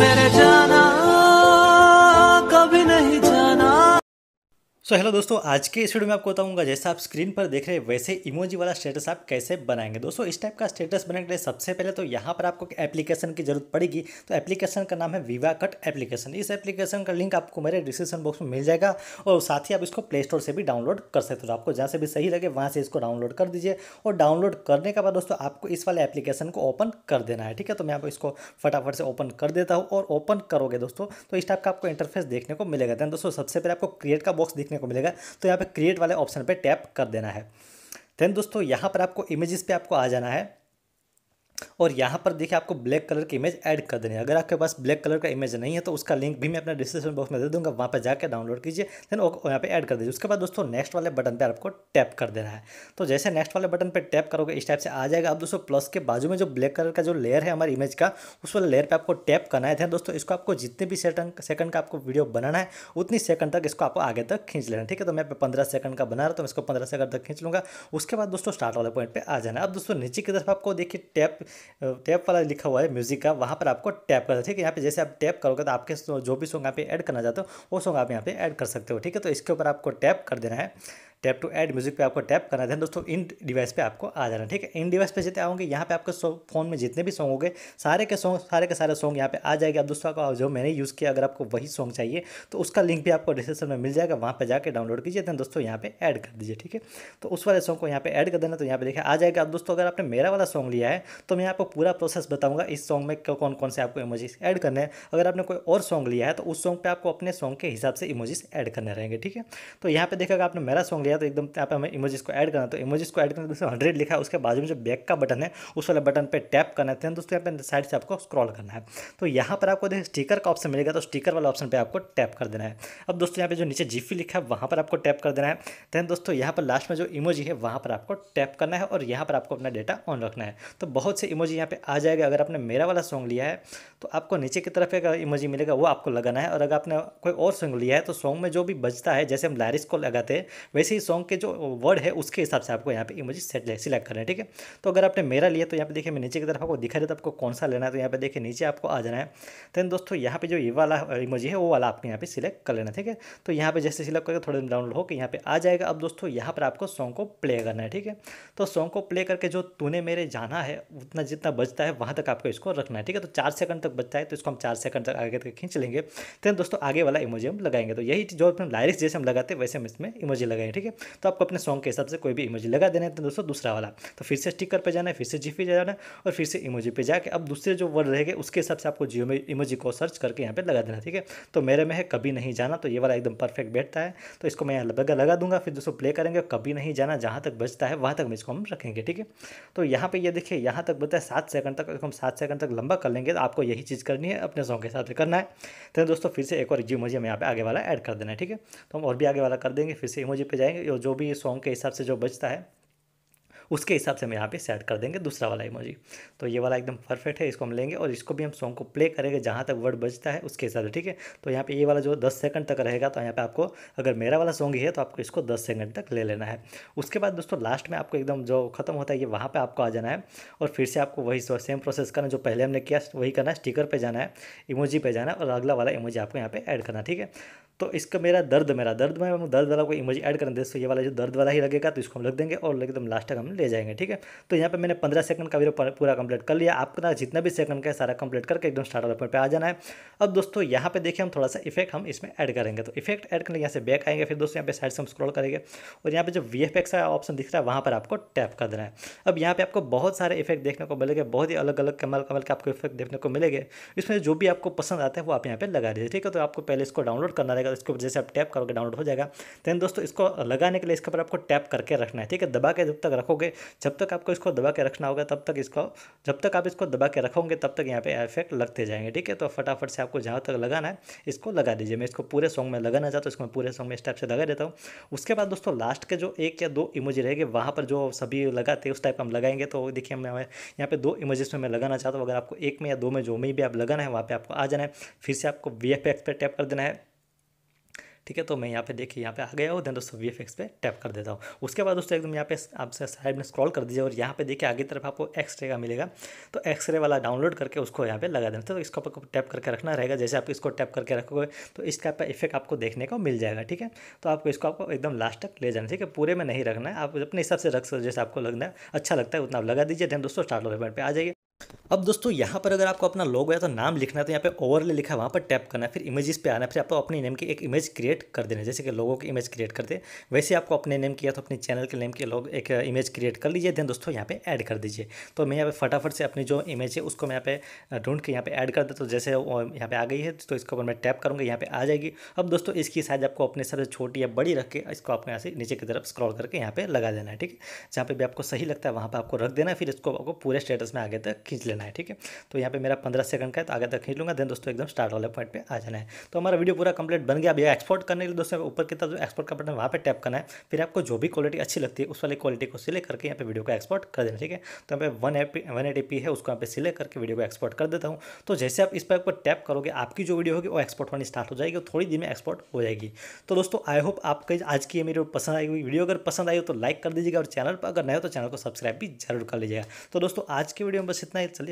मेरे जान सो so, hello दोस्तों आज के इस वीडियो में आपको बताऊंगा जैसा आप स्क्रीन पर देख रहे हैं वैसे इमोजी वाला स्टेटस आप कैसे बनाएंगे दोस्तों इस टाइप का स्टेटस बनाने के लिए सबसे पहले तो यहाँ पर आपको एप्लीकेशन की जरूरत पड़ेगी तो एप्लीकेशन का नाम है विवा कट एप्लीकेशन इस एप्लीकेशन का लिंक आपको मेरे डिस्क्रिप्शन बॉक्स में मिल जाएगा और साथ ही आप इसको प्ले स्टोर से भी डाउनलोड कर सकते हो तो आपको जहाँ से भी सही लगे वहाँ से इसको डाउनलोड कर दीजिए और डाउनलोड करने के बाद दोस्तों आपको इस वाले एप्लीकेशन को ओपन कर देना है ठीक है तो मैं आप इसको फटाफट से ओपन कर देता हूँ और ओपन करोगे दोस्तों तो इस टाइप का आपको इंटरफेस देखने को मिलेगा दोस्तों सबसे पहले आपको क्रिएट का बॉक्स देखने को मिलेगा तो यहाँ पर क्रिएट वाले ऑप्शन पर टैप कर देना है देन दोस्तों यहाँ पर आपको इमेजेस पे आपको आ जाना है और यहाँ पर देखिए आपको ब्लैक कलर की इमेज ऐड कर देनी है अगर आपके पास ब्लैक कलर का इमेज नहीं है तो उसका लिंक भी मैं अपना डिस्क्रिप्शन बॉक्स में दे दूंगा वहाँ पर जाकर डाउनलोड कीजिए देन यहाँ पर ऐड कर दीजिए उसके बाद दोस्तों नेक्स्ट वाले बटन पर आपको टैप कर देना है तो जैसे नेक्स्ट वाले बटन पर टैप करोगे इस टाइप से आ जाएगा अब दोस्तों प्लस के बाजू में जो ब्लैक कलर का जो लेयर है हमारी इमेज का उस वाले लेयर पर आपको टैप करना है दोस्तों इसको आपको जितने भी सेकंड का आपको वीडियो बनाना है उतनी सेकंड तक इसको आपको आगे तक खींच लेना ठीक है तो मैं पंद्रह सेकंड का बना रहा तो मैं इसको पंद्रह सेकंड तक खींच लूँगा उसके बाद दोस्तों स्टार्ट वाले पॉइंट पर आ जाना अब दोस्तों नीचे की तरफ आपको देखिए टैप टैप वाला लिखा हुआ है म्यूजिक का वहाँ पर आपको टैप करना ठीक है यहाँ पे जैसे आप टैप करोगे तो आपके जो भी सॉन्ग यहाँ पे ऐड करना चाहते हो वो सॉन्ग आप यहाँ पे ऐड कर सकते हो ठीक है तो इसके ऊपर आपको टैप कर देना है टैप टू ऐड म्यूजिक पे आपको टैप करना है दोस्तों इन डिवाइस पे आपको आ जाना ठीक है इन डिवाइस पे जितने आओगे यहाँ पे आपके फोन में जितने भी सॉन्ग हो गए सारे के सॉन्ग सारे के सारे सॉन्ग यहाँ पे आ जाएगा आप दोस्तों आपको जो मैंने यूज़ किया अगर आपको वही सॉन्ग चाहिए तो उसका लिंक भी आपको डिस्क्रिप्शन में मिल जाएगा वहाँ पर जाकर डाउनलोड कीजिए दैन दोस्तों यहाँ पे ऐड कर दीजिए ठीक है तो उस वाले सॉन्ग को यहाँ पे ऐड कर देना तो यहाँ पे देखिए आ जाएगा आप दोस्तों अगर आपने मेरा वाला सॉन्ग लिया है तो मैं आपको पूरा प्रोसेस बताऊँगा इस सॉन्ग में कौन कौन से आपको इमोजेस ऐड करने हैं अगर आपने कोई और सॉन्ग लिया है तो उस सॉन्ग पर आपको अपने सॉन्ग के हिसाब से इमोजिस ऐड करने रहेंगे ठीक है तो यहाँ पर देखिएगा आपने मेरा सॉन्ग लिया गया तो एकदम यहाँ पे हमें इमेजेस को ऐड करना तो इमेजेस को ऐड करना दोस्तों हंड्रेड लिखा है उसके बाजू में जो बैक का बटन है उस वाले बटन पर टैप करना है दोस्तों यहाँ पे साइड से आपको स्क्रॉल करना है तो यहाँ पर आपको देखिए स्टीकर का ऑप्शन मिलेगा तो स्टीकर वाला ऑप्शन पर आपको टैप कर देना है अब दोस्तों यहाँ पे जो नीचे जीफी लिखा है वहाँ पर आपको टैप कर देना है दैन दोस्तों यहाँ पर लास्ट में जो इमोजी है वहाँ पर आपको टैप करना है और यहाँ पर आपको अपना डेटा ऑन रखना है तो बहुत से इमोजी यहाँ पे आ जाएगा अगर आपने मेरा वाला सॉन्ग लिया है तो आपको नीचे की तरफ एक इमोजी मिलेगा वो आपको लगाना है और अगर आपने कोई और सॉन्ग लिया है तो सॉन्ग में जो भी बजता है जैसे हम लारिस को लगाते हैं वैसे ही सॉन्ग के जो वर्ड है उसके हिसाब से आपको यहाँ पे इमोजी सेट सिलेक्ट करना है ठीक है तो अगर आपने मेरा लिया तो यहाँ पे देखिए मैं नीचे की तरफ आपको दिखा देता तो आपको कौन सा लेना है तो यहाँ पे देखिए नीचे आपको आ जाना है देन दोस्तों यहाँ पे जो ये वाला इमोजी है वो वाला आपको यहाँ पे सिलेक्ट कर लेना ठीक है तो यहाँ पे जैसे सिलेक्ट करके थोड़ा डाउनलोड होकर यहाँ पे आ जाएगा अब दोस्तों यहाँ पर आपको सॉन्ग को प्ले करना है ठीक है तो सॉन्ग को प्ले करके जो तूने मेरे जाना है उतना जितना बचता है वहाँ तक आपको इसको रखना है ठीक है तो चार सेकंड तक बचता है तो इसको हम चार सेकंड तक आगे तक खींच लेंगे देन दोस्तों आगे वाला इमोजी हम लगाएंगे तो यही जो अपने लायरिक्स जैसे हम लगाते हैं वैसे हम इसमें इमोजी लगाएंगे ठीक है है तो आपको अपने सॉन्ग के हिसाब से कोई भी इमोजी लगा देना है तो दोस्तों दूसरा वाला तो फिर से स्टिकर पर जाना है फिर से जी पे जाना है और फिर से इमोजी पर जाकर अब दूसरे जो वर्ड रहेगा उसके हिसाब से आपको जियो में इमोजी को सर्च करके यहाँ पर लगा देना ठीक है तो मेरे में है कभी नहीं जाना तो ये वाला एकदम परफेक्ट बैठता है तो इसको मैं यहाँ लगा दूंगा फिर दोस्तों प्ले करेंगे कभी नहीं जाना जहाँ तक बचता है वहाँ तक हम इसको हम रखेंगे ठीक है तो यहाँ पर ये देखिए यहाँ तक बताए सात सेकंड तक हम सात सेकंड तक लंबा कर लेंगे तो आपको यही चीज़ करनी है अपने सॉन्ग के हिसाब से करना है तो दोस्तों फिर से एक और इमोजी हम यहाँ पे आगे वाला ऐड कर देना है ठीक है तो हम और भी आगे वाला कर देंगे फिर से इमोजी पे जाएंगे जाएंगे जो भी सॉन्ग के हिसाब से जो बचता है उसके हिसाब से हम यहाँ पे सेट कर देंगे दूसरा वाला इमोजी तो ये वाला एकदम परफेक्ट है इसको हम लेंगे और इसको भी हम सॉन्ग को प्ले करेंगे जहाँ तक वर्ड बजता है उसके हिसाब से ठीक है तो यहाँ पे ये वाला जो दस सेकंड तक रहेगा तो यहाँ पे आपको अगर मेरा वाला सॉन्ग ही है तो आपको इसको दस सेकंड तक ले लेना है उसके बाद दोस्तों लास्ट में आपको एकदम जो खत्म होता है ये वहाँ पर आपको आ जाना है और फिर से आपको वही सेम प्रोसेस करना जो पहले हमने किया वही करना है स्टीकर पर जाना है इमोजी पर जाना है और अगला वाला इमोजी आपको यहाँ पर ऐड करना ठीक है तो इसका मेरा दर्द मेरा दर्द में हम दर्द वाला कोई इमोजी ऐड करें दोस्तों ये वाला जो दर्द वाला ही लगेगा तो इसको हम लग देंगे और एकदम लास्ट तक हम में ले जाएंगे ठीक है तो यहाँ पर मैंने पंद्रह सेकंड का वीडियो पूरा कंप्लीट कर लिया आपका जितना भी सेकंड का सारा कंप्लीट करके एकदम स्टार्ट पर आ जाना है अब दोस्तों यहाँ पर देखिए हम थोड़ा सा इफेक्ट हम इसमें ऐड करेंगे तो इफेक्ट ऐड करने यहाँ से बैक आएंगे फिर दोस्तों यहाँ पे साइड से हम स्क्रॉल करेंगे और यहाँ पे जो वी का ऑप्शन दिख रहा है वहाँ पर आपको टैप कर देना है अब यहाँ पे आपको बहुत सारे इफेक्ट देखने को मिलेंगे बहुत ही अलग अलग कमल कमल के आपको इफेक्ट देखने को मिलेंगे इसमें जो भी आपको पसंद आता है वो आप यहाँ पर लगा दीजिए ठीक है तो आपको पहले इसको डाउनलोड करना रहेगा इसको जैसे आप टैप करोगे डाउनलोड हो जाएगा देन दोस्तों इसको लगाने के लिए इसके ऊपर आपको टैप करके रखना है ठीक है दबा के जब तक रखोगे रखोगे जब तक आपको इसको दबा के रखना होगा तब तक इसको जब तक आप इसको दबा के रखोगे तब तक यहाँ पे इफेक्ट लगते जाएंगे ठीक है तो फटाफट से आपको जहाँ तक लगाना है इसको लगा दीजिए मैं इसको पूरे सॉन्ग में लगाना चाहता हूँ इसको मैं पूरे सॉन्ग में टाइप से लगा देता हूँ उसके बाद दोस्तों लास्ट के जो एक या दो इमोजी रहेगी वहाँ पर जो सभी लगाते हैं उस टाइप हम लगाएंगे तो देखिए मैं यहाँ पर दो इमोजेस में मैं लगाना चाहता हूँ अगर आपको एक में या दो में जो में भी आप लगाना है वहाँ पर आपको आ जाना है फिर से आपको वी पे टैप कर देना है ठीक है तो मैं यहाँ पे देखिए यहाँ पे आ गया हूँ देन दोस्तों वी पे टैप कर देता हूँ उसके बाद दोस्तों एकदम यहाँ पे आपसे साइड में स्क्रॉल कर दीजिए और यहाँ पे देखिए आगे तरफ आपको एक्सरे का मिलेगा तो एक्सरे वाला डाउनलोड करके उसको यहाँ पे लगा देना तो इसको आपको टैप करके रखना रहेगा जैसे आप इसको टैप करके रखोगे तो इसका आपका इफेक्ट आपको देखने को मिल जाएगा ठीक है तो आपको इसको आपको एकदम लास्ट तक ले जाना ठीक है पूरे में नहीं रखना है आप अपने हिसाब से रख सकते जैसे आपको लगना है अच्छा लगता है उतना आप लगा दीजिए देन दोस्तों स्टार्ट लोमेंट पर आ जाइए अब दोस्तों यहाँ पर अगर आपको अपना लोग या तो नाम लिखना है तो यहाँ पे ओवरले लिखा है वहाँ पर टैप करना है फिर इमेजेस पे आना है फिर आपको अपने नेम की एक इमेज क्रिएट कर देना जैसे कि लोगों की इमेज क्रिएट करते वैसे आपको अपने नेम की या तो अपने चैनल के नेम के लोग एक इमेज क्रिएट कर लीजिए देन दोस्तों यहाँ पर ऐड कर दीजिए तो मैं यहाँ पर फटाफट से अपनी जो इमेज है उसको मैं यहाँ पे ढूंढ के यहाँ पर ऐड कर देता तो जैसे यहाँ पर आ गई है तो इसके ऊपर मैं टैप करूँगा यहाँ पर आ जाएगी अब दोस्तों इसकी साइज आपको अपने सर छोटी या बड़ी रख के इसको आपको यहाँ से नीचे की तरफ स्क्रॉल करके यहाँ पर लगा देना है ठीक है जहाँ पर भी आपको सही लगता है वहाँ पर आपको रख देना फिर इसको आपको पूरे स्टेटस में आगे तक खींच लेना करना है ठीक है तो यहाँ पे मेरा पंद्रह सेकंड का है तो आगे तक खींच लूँगा देन दोस्तों एकदम स्टार्ट वाले पॉइंट पे आ जाना है तो हमारा वीडियो पूरा कंप्लीट बन गया अभी एक्सपोर्ट करने के लिए दोस्तों ऊपर की तरफ एक्सपोर्ट का बटन वहाँ पर टैप करना है फिर आपको जो भी क्वालिटी अच्छी लगती है उस वाली क्वालिटी को सिलेक्ट करके यहाँ पे वीडियो को एक्सपोर्ट कर देना ठीक है तो यहाँ पे वन वन एटी है उसको यहाँ पे सिलेक्ट करके वीडियो को एक्सपोर्ट कर देता हूँ तो जैसे आप इस पर ऊपर टैप करोगे आपकी जो वीडियो होगी वो एक्सपोर्ट होनी स्टार्ट हो जाएगी और थोड़ी देर में एक्सपोर्ट हो जाएगी तो दोस्तों आई होप आपके आज की मेरी पसंद आई हुई वीडियो अगर पसंद आई हो तो लाइक कर दीजिएगा और चैनल पर अगर नए हो तो चैनल को सब्सक्राइब भी जरूर कर लीजिएगा तो दोस्तों आज की वीडियो में बस इतना ही चलिए